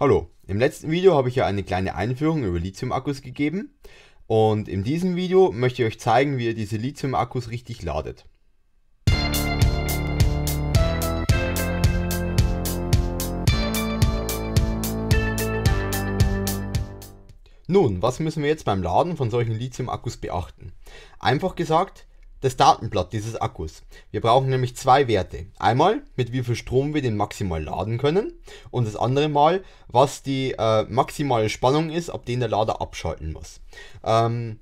Hallo, im letzten Video habe ich ja eine kleine Einführung über Lithium-Akkus gegeben und in diesem Video möchte ich euch zeigen, wie ihr diese Lithium-Akkus richtig ladet. Nun, was müssen wir jetzt beim Laden von solchen Lithium-Akkus beachten? Einfach gesagt, das Datenblatt dieses Akkus. Wir brauchen nämlich zwei Werte. Einmal, mit wie viel Strom wir den maximal laden können und das andere Mal, was die äh, maximale Spannung ist, ab denen der Lader abschalten muss. Ähm,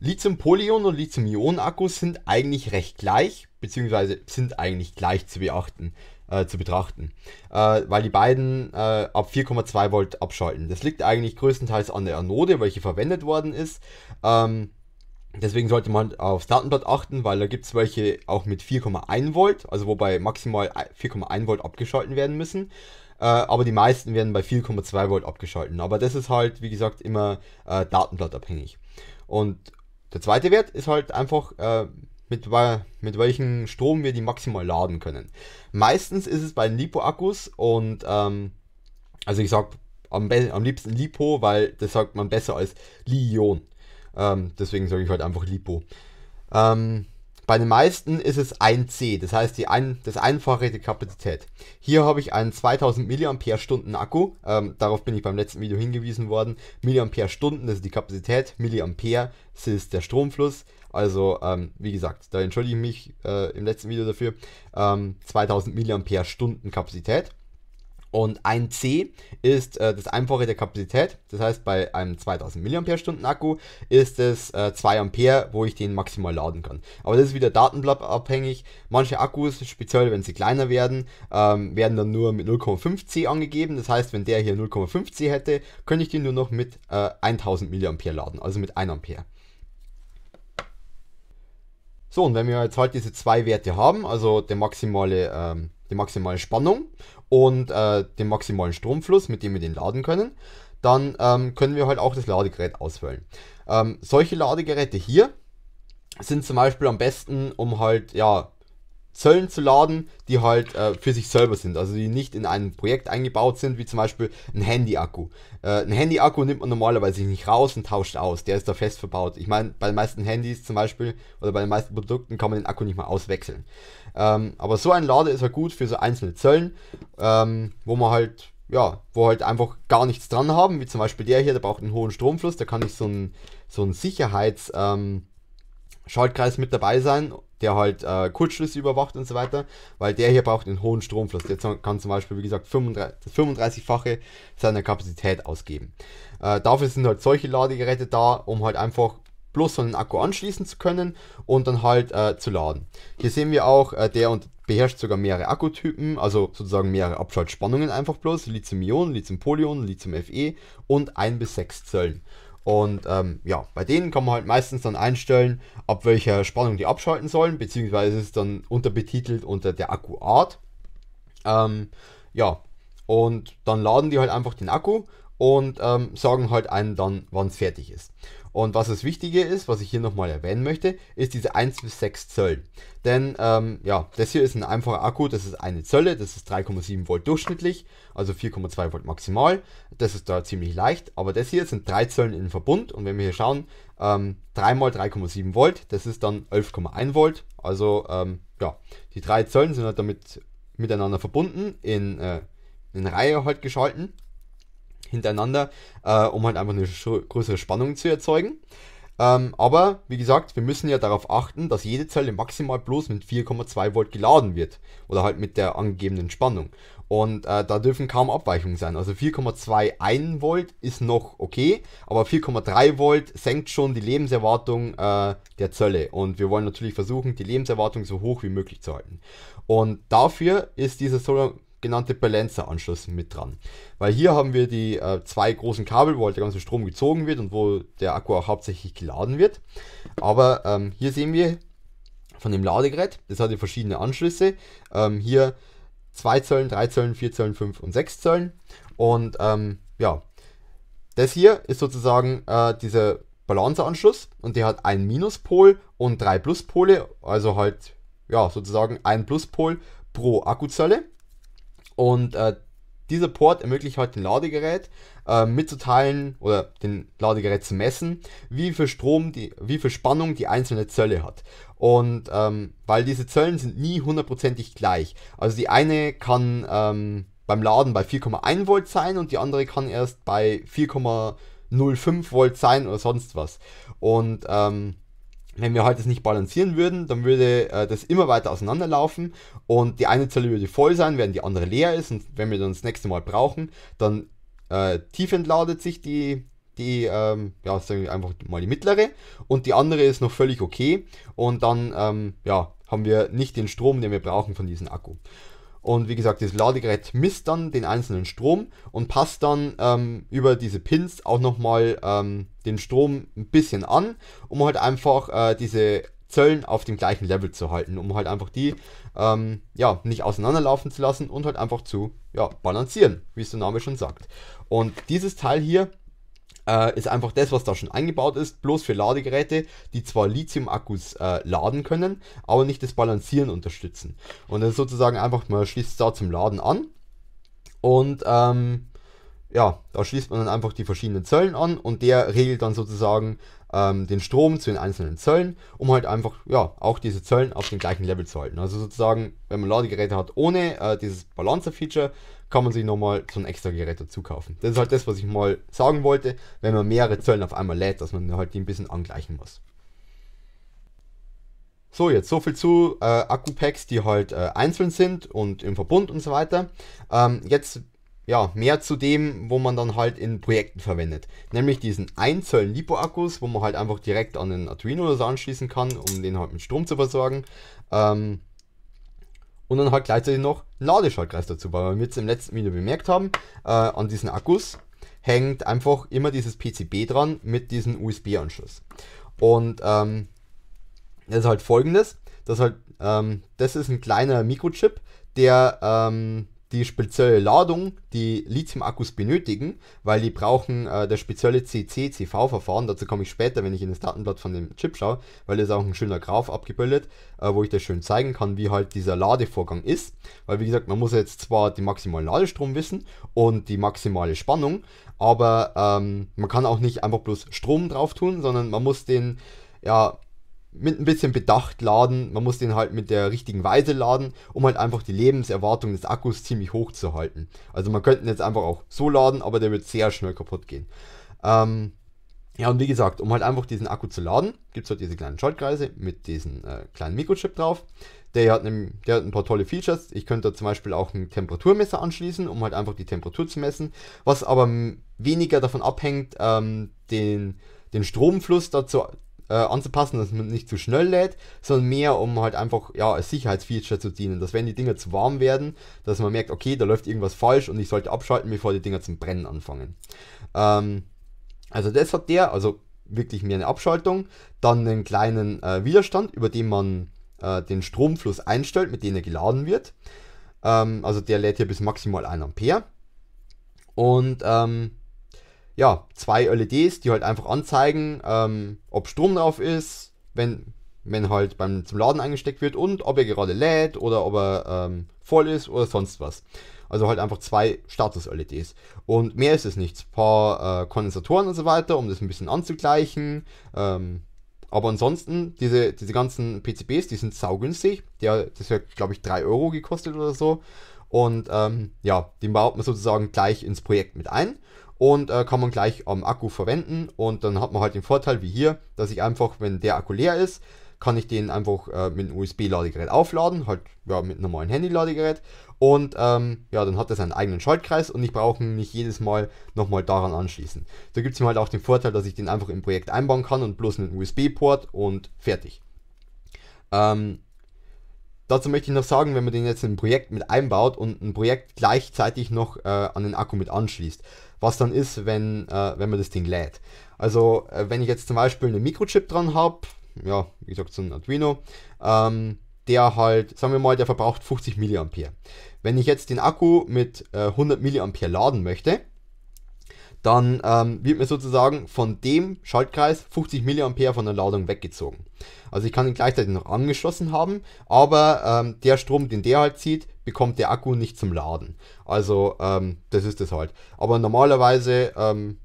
Lithium-Polyon- und Lithium-Ionen-Akkus sind eigentlich recht gleich, beziehungsweise sind eigentlich gleich zu beachten. Äh, zu betrachten, äh, weil die beiden äh, ab 4,2 Volt abschalten. Das liegt eigentlich größtenteils an der Anode, welche verwendet worden ist. Ähm, Deswegen sollte man aufs Datenblatt achten, weil da gibt es welche auch mit 4,1 Volt, also wobei maximal 4,1 Volt abgeschalten werden müssen. Äh, aber die meisten werden bei 4,2 Volt abgeschalten. Aber das ist halt, wie gesagt, immer äh, datenblattabhängig. Und der zweite Wert ist halt einfach, äh, mit, mit welchem Strom wir die maximal laden können. Meistens ist es bei den Lipo-Akkus und, ähm, also ich sag am, am liebsten Lipo, weil das sagt man besser als Li-Ion. Ähm, deswegen sage ich halt einfach Lipo. Ähm, bei den meisten ist es 1C, das heißt die ein, das Einfache der Kapazität. Hier habe ich einen 2000 mAh Akku, ähm, darauf bin ich beim letzten Video hingewiesen worden. mAh Stunden ist die Kapazität, Milliampere ist der Stromfluss. Also ähm, wie gesagt, da entschuldige ich mich äh, im letzten Video dafür. Ähm, 2000 mAh Stunden Kapazität. Und ein C ist äh, das Einfache der Kapazität. Das heißt, bei einem 2000 mAh Akku ist es äh, 2 Ampere, wo ich den maximal laden kann. Aber das ist wieder abhängig. Manche Akkus, speziell wenn sie kleiner werden, ähm, werden dann nur mit 0,5 C angegeben. Das heißt, wenn der hier 0,5 C hätte, könnte ich den nur noch mit äh, 1000 mAh laden, also mit 1 Ampere. So, und wenn wir jetzt halt diese zwei Werte haben, also der maximale ähm, die maximale Spannung und äh, den maximalen Stromfluss, mit dem wir den laden können, dann ähm, können wir halt auch das Ladegerät auswählen. Ähm, solche Ladegeräte hier sind zum Beispiel am besten, um halt ja Zöllen zu laden, die halt äh, für sich selber sind, also die nicht in ein Projekt eingebaut sind, wie zum Beispiel ein Handy-Akku. Äh, ein Handy-Akku nimmt man normalerweise nicht raus und tauscht aus, der ist da fest verbaut. Ich meine, bei den meisten Handys zum Beispiel oder bei den meisten Produkten kann man den Akku nicht mal auswechseln. Ähm, aber so ein Lader ist halt gut für so einzelne Zöllen, ähm, wo man halt ja, wo halt einfach gar nichts dran haben, wie zum Beispiel der hier, der braucht einen hohen Stromfluss, da kann ich so ein, so einen Sicherheits- ähm, Schaltkreis mit dabei sein der halt äh, Kurzschlüsse überwacht und so weiter, weil der hier braucht einen hohen Stromfluss. Der kann zum Beispiel, wie gesagt, 35, fache seiner Kapazität ausgeben. Äh, dafür sind halt solche Ladegeräte da, um halt einfach bloß so einen Akku anschließen zu können und dann halt äh, zu laden. Hier sehen wir auch, äh, der und beherrscht sogar mehrere Akkutypen, also sozusagen mehrere Abschaltspannungen einfach bloß, Lithium-Ionen, Lithium-Polyonen, Lithium-FE und 1 bis 6 Zöllen. Und ähm, ja, bei denen kann man halt meistens dann einstellen, ab welcher Spannung die abschalten sollen, beziehungsweise ist dann unterbetitelt unter der Akkuart. Ähm, ja, und dann laden die halt einfach den Akku und ähm, sagen halt einen dann, wann es fertig ist. Und was das Wichtige ist, was ich hier nochmal erwähnen möchte, ist diese 1 bis 6 Zoll. Denn ähm, ja, das hier ist ein einfacher Akku, das ist eine Zölle, das ist 3,7 Volt durchschnittlich, also 4,2 Volt maximal. Das ist da ziemlich leicht, aber das hier sind 3 Zöllen in Verbund und wenn wir hier schauen, ähm, 3 mal 3,7 Volt, das ist dann 11,1 Volt. Also ähm, ja, die 3 Zöllen sind halt damit miteinander verbunden, in, äh, in Reihe halt geschalten hintereinander, äh, um halt einfach eine größere Spannung zu erzeugen. Ähm, aber wie gesagt, wir müssen ja darauf achten, dass jede Zelle maximal bloß mit 4,2 Volt geladen wird oder halt mit der angegebenen Spannung. Und äh, da dürfen kaum Abweichungen sein. Also 4,21 Volt ist noch okay, aber 4,3 Volt senkt schon die Lebenserwartung äh, der Zelle. Und wir wollen natürlich versuchen, die Lebenserwartung so hoch wie möglich zu halten. Und dafür ist dieser Solar genannte Balancer-Anschluss mit dran. Weil hier haben wir die äh, zwei großen Kabel, wo halt der ganze Strom gezogen wird und wo der Akku auch hauptsächlich geladen wird. Aber ähm, hier sehen wir von dem Ladegerät, das hat verschiedene Anschlüsse. Ähm, hier 2 Zöllen, 3 Zöllen, 4 Zöllen, 5 und 6 Zöllen. Und ähm, ja, das hier ist sozusagen äh, dieser Balancer-Anschluss und der hat einen Minuspol und drei Pluspole, also halt ja sozusagen ein Pluspol pro Akkuzelle und äh, dieser Port ermöglicht halt dem Ladegerät äh, mitzuteilen oder dem Ladegerät zu messen, wie viel Strom, die, wie viel Spannung die einzelne Zelle hat. Und ähm, weil diese Zellen sind nie hundertprozentig gleich. Also die eine kann ähm, beim Laden bei 4,1 Volt sein und die andere kann erst bei 4,05 Volt sein oder sonst was. Und ähm, wenn wir heute das nicht balancieren würden, dann würde äh, das immer weiter auseinanderlaufen und die eine Zelle würde voll sein, während die andere leer ist und wenn wir dann das nächste Mal brauchen, dann äh, tief entladet sich die, die ähm, ja, sagen wir einfach mal die mittlere und die andere ist noch völlig okay und dann ähm, ja, haben wir nicht den Strom, den wir brauchen von diesem Akku. Und wie gesagt, das Ladegerät misst dann den einzelnen Strom und passt dann ähm, über diese Pins auch nochmal ähm, den Strom ein bisschen an, um halt einfach äh, diese Zöllen auf dem gleichen Level zu halten, um halt einfach die ähm, ja, nicht auseinanderlaufen zu lassen und halt einfach zu ja, balancieren, wie es der Name schon sagt. Und dieses Teil hier äh, ist einfach das, was da schon eingebaut ist, bloß für Ladegeräte, die zwar Lithium-Akkus äh, laden können, aber nicht das Balancieren unterstützen. Und das ist sozusagen einfach, man schließt es da zum Laden an und ähm, ja, da schließt man dann einfach die verschiedenen Zöllen an und der regelt dann sozusagen, ähm, den Strom zu den einzelnen Zöllen, um halt einfach ja auch diese Zöllen auf dem gleichen Level zu halten. Also sozusagen, wenn man Ladegeräte hat ohne äh, dieses Balancer-Feature, kann man sich nochmal so ein extra Gerät dazu kaufen. Das ist halt das, was ich mal sagen wollte, wenn man mehrere Zöllen auf einmal lädt, dass man halt die ein bisschen angleichen muss. So, jetzt so viel zu äh, Akku-Packs, die halt äh, einzeln sind und im Verbund und so weiter. Ähm, jetzt ja, mehr zu dem, wo man dann halt in Projekten verwendet. Nämlich diesen 1 Zoll Lipo-Akkus, wo man halt einfach direkt an den Arduino oder so anschließen kann, um den halt mit Strom zu versorgen. Ähm, und dann halt gleichzeitig noch einen Ladeschaltkreis dazu, weil wir es im letzten Video bemerkt haben, äh, an diesen Akkus hängt einfach immer dieses PCB dran mit diesem USB-Anschluss. Und ähm, das ist halt folgendes, dass halt, ähm, das ist ein kleiner Mikrochip, der ähm, die spezielle Ladung, die Lithium-Akkus benötigen, weil die brauchen äh, das spezielle CC-CV-Verfahren. Dazu komme ich später, wenn ich in das Datenblatt von dem Chip schaue, weil das ist auch ein schöner Graph abgebildet, äh, wo ich das schön zeigen kann, wie halt dieser Ladevorgang ist. Weil, wie gesagt, man muss jetzt zwar den maximalen Ladestrom wissen und die maximale Spannung, aber ähm, man kann auch nicht einfach bloß Strom drauf tun, sondern man muss den ja, mit ein bisschen Bedacht laden. Man muss den halt mit der richtigen Weise laden, um halt einfach die Lebenserwartung des Akkus ziemlich hoch zu halten. Also man könnte ihn jetzt einfach auch so laden, aber der wird sehr schnell kaputt gehen. Ähm, ja, und wie gesagt, um halt einfach diesen Akku zu laden, gibt es halt diese kleinen Schaltkreise mit diesem äh, kleinen Mikrochip drauf. Der hat, ne, der hat ein paar tolle Features. Ich könnte da zum Beispiel auch ein Temperaturmesser anschließen, um halt einfach die Temperatur zu messen, was aber weniger davon abhängt, ähm, den, den Stromfluss dazu äh, anzupassen, dass man nicht zu schnell lädt, sondern mehr, um halt einfach ja, als Sicherheitsfeature zu dienen, dass wenn die Dinger zu warm werden, dass man merkt, okay, da läuft irgendwas falsch und ich sollte abschalten, bevor die Dinger zum Brennen anfangen. Ähm, also das hat der, also wirklich mehr eine Abschaltung, dann einen kleinen äh, Widerstand, über den man äh, den Stromfluss einstellt, mit dem er geladen wird. Ähm, also der lädt hier bis maximal 1 Ampere. Und ähm, ja, zwei LEDs, die halt einfach anzeigen, ähm, ob Strom drauf ist, wenn, wenn halt beim, zum Laden eingesteckt wird und ob er gerade lädt oder ob er ähm, voll ist oder sonst was. Also halt einfach zwei Status-LEDs. Und mehr ist es nichts. Ein paar äh, Kondensatoren und so weiter, um das ein bisschen anzugleichen. Ähm, aber ansonsten, diese, diese ganzen PCBs, die sind saugünstig. Der, das hat, glaube ich, 3 Euro gekostet oder so. Und ähm, ja, den baut man sozusagen gleich ins Projekt mit ein und äh, kann man gleich am Akku verwenden und dann hat man halt den Vorteil wie hier, dass ich einfach, wenn der Akku leer ist, kann ich den einfach äh, mit einem USB-Ladegerät aufladen, halt ja, mit einem normalen Handy-Ladegerät und ähm, ja, dann hat er seinen eigenen Schaltkreis und ich brauche ihn nicht jedes Mal nochmal daran anschließen. Da gibt es ihm halt auch den Vorteil, dass ich den einfach im Projekt einbauen kann und bloß einen USB-Port und fertig. Ähm, Dazu möchte ich noch sagen, wenn man den jetzt in ein Projekt mit einbaut und ein Projekt gleichzeitig noch äh, an den Akku mit anschließt, was dann ist, wenn, äh, wenn man das Ding lädt. Also äh, wenn ich jetzt zum Beispiel einen Mikrochip dran habe, ja, wie gesagt, so ein Arduino, ähm, der halt, sagen wir mal, der verbraucht 50 mA. Wenn ich jetzt den Akku mit äh, 100 mA laden möchte, dann ähm, wird mir sozusagen von dem Schaltkreis 50 mA von der Ladung weggezogen. Also ich kann ihn gleichzeitig noch angeschlossen haben, aber ähm, der Strom, den der halt zieht, bekommt der Akku nicht zum Laden. Also ähm, das ist es halt. Aber normalerweise ähm,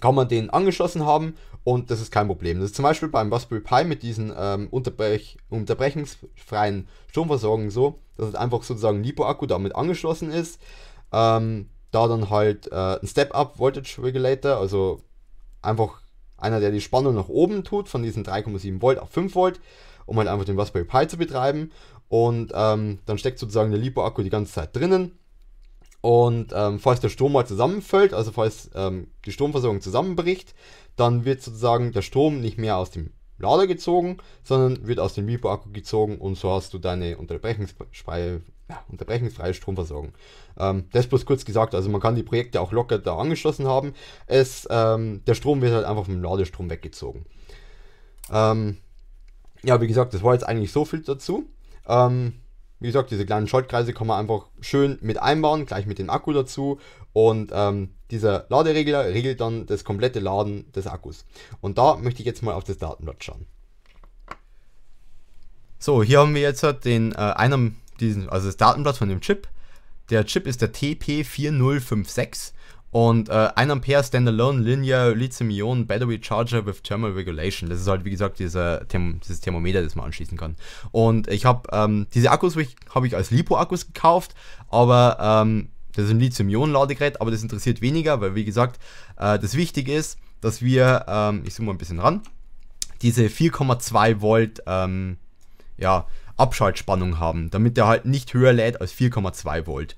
kann man den angeschlossen haben und das ist kein Problem. Das ist zum Beispiel beim Raspberry Pi mit diesen ähm, unterbrech unterbrechungsfreien Stromversorgung so, dass es einfach sozusagen LiPo-Akku damit angeschlossen ist. Ähm, da dann halt äh, ein Step-Up Voltage Regulator, also einfach einer, der die Spannung nach oben tut, von diesen 3,7 Volt auf 5 Volt, um halt einfach den Raspberry Pi zu betreiben. Und ähm, dann steckt sozusagen der Lipo-Akku die ganze Zeit drinnen. Und ähm, falls der Strom mal zusammenfällt, also falls ähm, die Stromversorgung zusammenbricht, dann wird sozusagen der Strom nicht mehr aus dem Lader gezogen, sondern wird aus dem LiPo-Akku gezogen und so hast du deine unterbrechungsfreie, ja, unterbrechungsfreie Stromversorgung. Ähm, das bloß kurz gesagt, also man kann die Projekte auch locker da angeschlossen haben. Es, ähm, der Strom wird halt einfach vom Ladestrom weggezogen. Ähm, ja, wie gesagt, das war jetzt eigentlich so viel dazu. Ähm, wie gesagt, diese kleinen Schaltkreise kann man einfach schön mit einbauen, gleich mit dem Akku dazu. Und ähm, dieser Laderegler regelt dann das komplette Laden des Akkus. Und da möchte ich jetzt mal auf das Datenblatt schauen. So, hier haben wir jetzt halt den äh, einem, diesen, also das Datenblatt von dem Chip. Der Chip ist der TP4056 und äh, 1 Ampere Standalone Linear Lithium-Ion Battery Charger with Thermal Regulation. Das ist halt, wie gesagt, dieser Therm dieses Thermometer, das man anschließen kann. Und ich habe ähm, diese Akkus habe ich als LiPo-Akkus gekauft, aber ähm, das ist ein lithium ion ladegerät aber das interessiert weniger, weil, wie gesagt, äh, das Wichtige ist, dass wir, ähm, ich zoome mal ein bisschen ran, diese 4,2 Volt ähm, ja, Abschaltspannung haben, damit der halt nicht höher lädt als 4,2 Volt.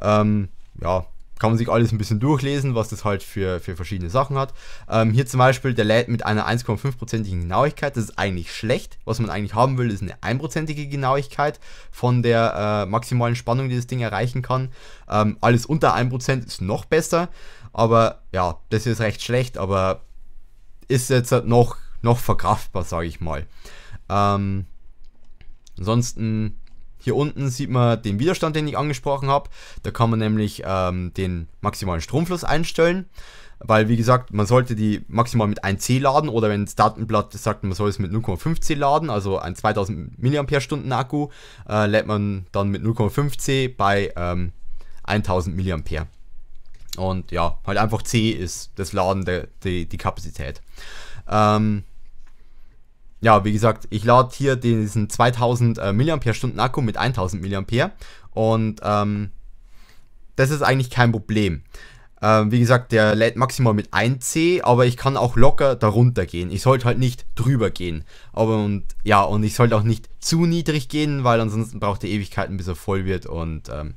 Ähm, ja, kann man sich alles ein bisschen durchlesen, was das halt für, für verschiedene Sachen hat. Ähm, hier zum Beispiel, der lädt mit einer 1,5%igen Genauigkeit. Das ist eigentlich schlecht. Was man eigentlich haben will, ist eine 1%ige Genauigkeit von der äh, maximalen Spannung, die das Ding erreichen kann. Ähm, alles unter 1% ist noch besser. Aber ja, das ist recht schlecht, aber ist jetzt noch, noch verkraftbar, sage ich mal. Ähm, ansonsten hier unten sieht man den Widerstand, den ich angesprochen habe. Da kann man nämlich ähm, den maximalen Stromfluss einstellen. Weil, wie gesagt, man sollte die maximal mit 1C laden oder wenn das Datenblatt sagt, man soll es mit 0,5C laden, also ein 2000 mAh Akku, äh, lädt man dann mit 0,5C bei ähm, 1000 mAh. Und ja, halt einfach C ist das Laden, der, die, die Kapazität. Ähm, ja, wie gesagt, ich lade hier diesen 2000 äh, mAh Akku mit 1000 mAh und ähm, das ist eigentlich kein Problem. Ähm, wie gesagt, der lädt maximal mit 1C, aber ich kann auch locker darunter gehen. Ich sollte halt nicht drüber gehen. Aber und ja, und ich sollte auch nicht zu niedrig gehen, weil ansonsten braucht er Ewigkeiten, bis er voll wird und ähm,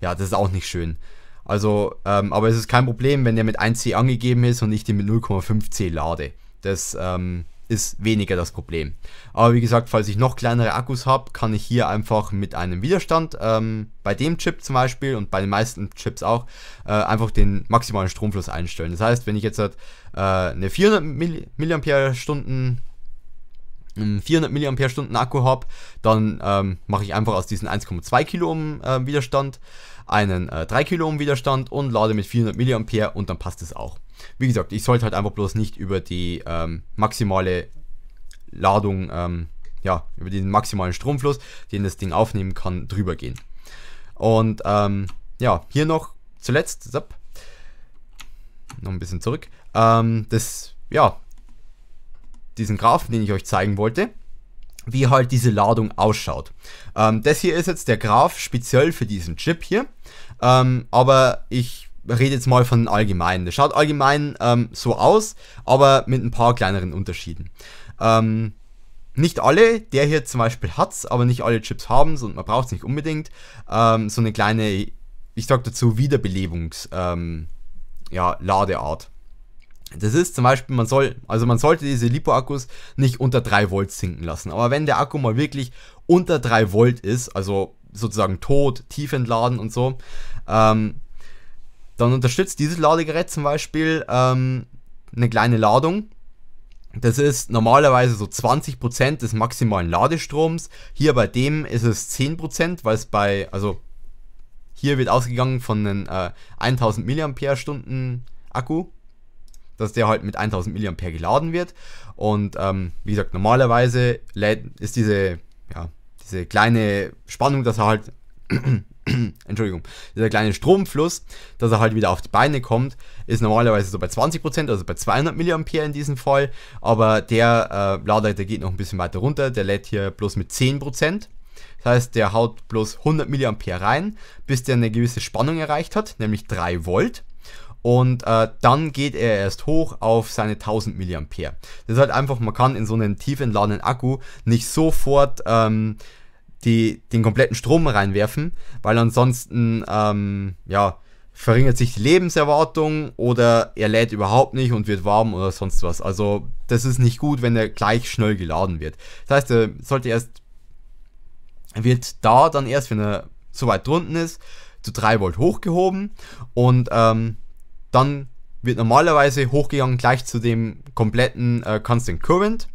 ja, das ist auch nicht schön. Also, ähm, aber es ist kein Problem, wenn der mit 1C angegeben ist und ich den mit 0,5C lade. Das, ähm, ist weniger das Problem. Aber wie gesagt, falls ich noch kleinere Akkus habe, kann ich hier einfach mit einem Widerstand, ähm, bei dem Chip zum Beispiel und bei den meisten Chips auch, äh, einfach den maximalen Stromfluss einstellen. Das heißt, wenn ich jetzt halt, äh, eine 400 mAh 400 mAh Akku habe, dann ähm, mache ich einfach aus diesem 1,2 Kilo Ohm äh, Widerstand einen äh, 3 Kilo Ohm Widerstand und lade mit 400 mAh und dann passt es auch. Wie gesagt, ich sollte halt einfach bloß nicht über die ähm, maximale Ladung, ähm, ja, über den maximalen Stromfluss, den das Ding aufnehmen kann, drüber gehen. Und ähm, ja, hier noch zuletzt, zapp, noch ein bisschen zurück, ähm, das, ja, diesen Graphen, den ich euch zeigen wollte, wie halt diese Ladung ausschaut. Ähm, das hier ist jetzt der Graph speziell für diesen Chip hier, ähm, aber ich rede jetzt mal von allgemein. Das schaut allgemein ähm, so aus, aber mit ein paar kleineren Unterschieden. Ähm, nicht alle, der hier zum Beispiel hat es, aber nicht alle Chips haben es und man braucht es nicht unbedingt. Ähm, so eine kleine, ich sag dazu, Wiederbelebungs- Ähm, ja, Ladeart. Das ist zum Beispiel, man soll, also man sollte diese Lipo-Akkus nicht unter 3 Volt sinken lassen. Aber wenn der Akku mal wirklich unter 3 Volt ist, also sozusagen tot, tief entladen und so, ähm, dann unterstützt dieses Ladegerät zum Beispiel ähm, eine kleine Ladung. Das ist normalerweise so 20% des maximalen Ladestroms. Hier bei dem ist es 10%, weil es bei, also hier wird ausgegangen von einem äh, 1000 mAh Akku, dass der halt mit 1000 mAh geladen wird. Und ähm, wie gesagt, normalerweise ist diese, ja, diese kleine Spannung, dass er halt Entschuldigung, dieser kleine Stromfluss, dass er halt wieder auf die Beine kommt, ist normalerweise so bei 20%, also bei 200 mA in diesem Fall, aber der äh, Lader, geht noch ein bisschen weiter runter, der lädt hier bloß mit 10%. Das heißt, der haut bloß 100 mA rein, bis der eine gewisse Spannung erreicht hat, nämlich 3 Volt. Und äh, dann geht er erst hoch auf seine 1000 mA. Das ist halt einfach, man kann in so einem tief entladenen Akku nicht sofort ähm, die, den kompletten Strom reinwerfen, weil ansonsten, ähm, ja, verringert sich die Lebenserwartung oder er lädt überhaupt nicht und wird warm oder sonst was. Also das ist nicht gut, wenn er gleich schnell geladen wird. Das heißt, er sollte erst, wird da dann erst, wenn er so weit drunten ist, zu 3 Volt hochgehoben und ähm, dann wird normalerweise hochgegangen gleich zu dem kompletten äh, Constant Current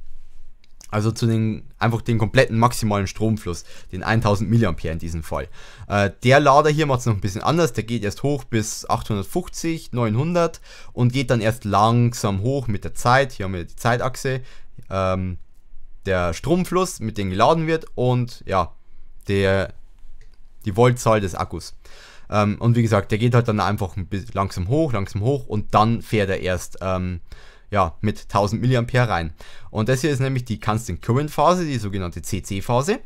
also zu den, einfach den kompletten maximalen Stromfluss, den 1000 mA in diesem Fall. Äh, der Lader hier macht es noch ein bisschen anders, der geht erst hoch bis 850, 900 und geht dann erst langsam hoch mit der Zeit. Hier haben wir die Zeitachse, ähm, der Stromfluss, mit dem geladen wird und ja, der, die Voltzahl des Akkus. Ähm, und wie gesagt, der geht halt dann einfach ein bisschen langsam hoch, langsam hoch und dann fährt er erst... Ähm, ja, mit 1000 mA rein. Und das hier ist nämlich die Constant Current Phase, die sogenannte CC Phase.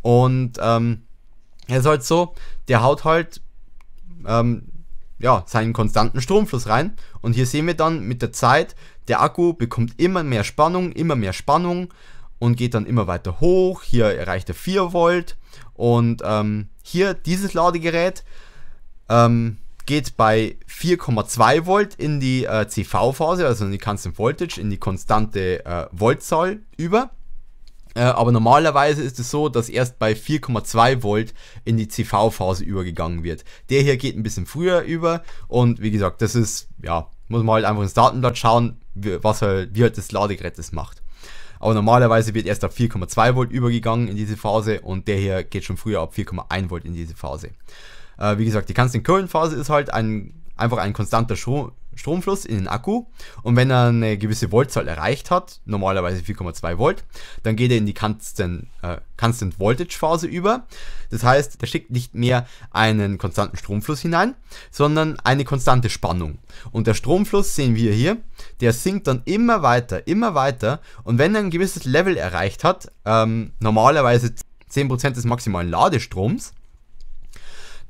Und ähm, er ist halt so, der haut halt ähm, ja, seinen konstanten Stromfluss rein. Und hier sehen wir dann mit der Zeit, der Akku bekommt immer mehr Spannung, immer mehr Spannung und geht dann immer weiter hoch. Hier erreicht er 4 Volt. Und ähm, hier dieses Ladegerät ähm, geht bei 4,2 Volt in die äh, CV-Phase, also in die Constant Voltage, in die konstante äh, Voltzahl über. Äh, aber normalerweise ist es so, dass erst bei 4,2 Volt in die CV-Phase übergegangen wird. Der hier geht ein bisschen früher über und wie gesagt, das ist, ja, muss man halt einfach ins Datenblatt schauen, wie, was halt, wie halt das Ladegerät das macht. Aber normalerweise wird erst ab 4,2 Volt übergegangen in diese Phase und der hier geht schon früher ab 4,1 Volt in diese Phase. Äh, wie gesagt, die Constant-Current-Phase ist halt ein, einfach ein konstanter Strom, Stromfluss in den Akku und wenn er eine gewisse Voltzahl erreicht hat, normalerweise 4,2 Volt, dann geht er in die Constant, äh, Voltage Phase über. Das heißt, er schickt nicht mehr einen konstanten Stromfluss hinein, sondern eine konstante Spannung. Und der Stromfluss sehen wir hier, der sinkt dann immer weiter, immer weiter und wenn er ein gewisses Level erreicht hat, ähm, normalerweise 10% des maximalen Ladestroms,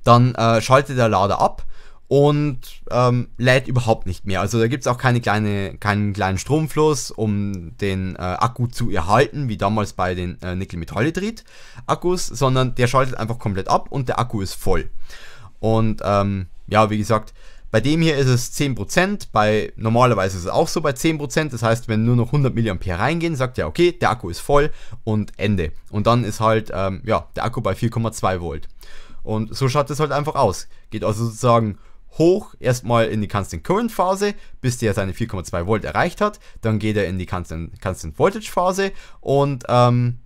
dann äh, schaltet der Lader ab und ähm, lädt überhaupt nicht mehr. Also da gibt es auch keine kleine, keinen kleinen Stromfluss, um den äh, Akku zu erhalten, wie damals bei den äh, Nickel-Metallhydrid-Akkus, sondern der schaltet einfach komplett ab und der Akku ist voll. Und ähm, ja, wie gesagt, bei dem hier ist es 10%, bei normalerweise ist es auch so bei 10%, das heißt, wenn nur noch 100 mAh reingehen, sagt er, okay, der Akku ist voll und Ende. Und dann ist halt ähm, ja, der Akku bei 4,2 Volt. Und so schaut es halt einfach aus. Geht also sozusagen hoch, erstmal in die Constant Current Phase, bis der seine 4,2 Volt erreicht hat. Dann geht er in die Constant, Constant Voltage Phase und ähm,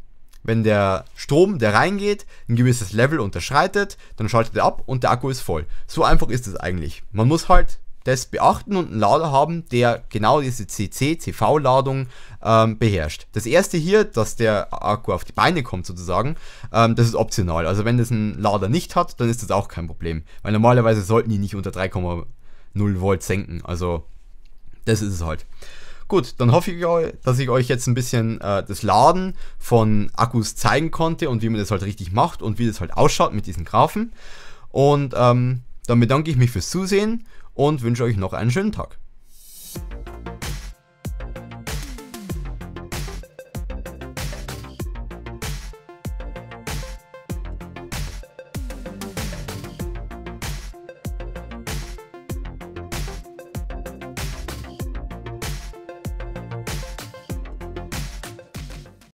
wenn der Strom, der reingeht, ein gewisses Level unterschreitet, dann schaltet er ab und der Akku ist voll. So einfach ist es eigentlich. Man muss halt das beachten und einen Lader haben, der genau diese CC-CV-Ladung ähm, beherrscht. Das erste hier, dass der Akku auf die Beine kommt sozusagen, ähm, das ist optional. Also wenn das ein Lader nicht hat, dann ist das auch kein Problem. Weil normalerweise sollten die nicht unter 3,0 Volt senken. Also das ist es halt. Gut, dann hoffe ich, dass ich euch jetzt ein bisschen äh, das Laden von Akkus zeigen konnte und wie man das halt richtig macht und wie das halt ausschaut mit diesen Graphen. Und ähm, dann bedanke ich mich fürs Zusehen und wünsche euch noch einen schönen Tag.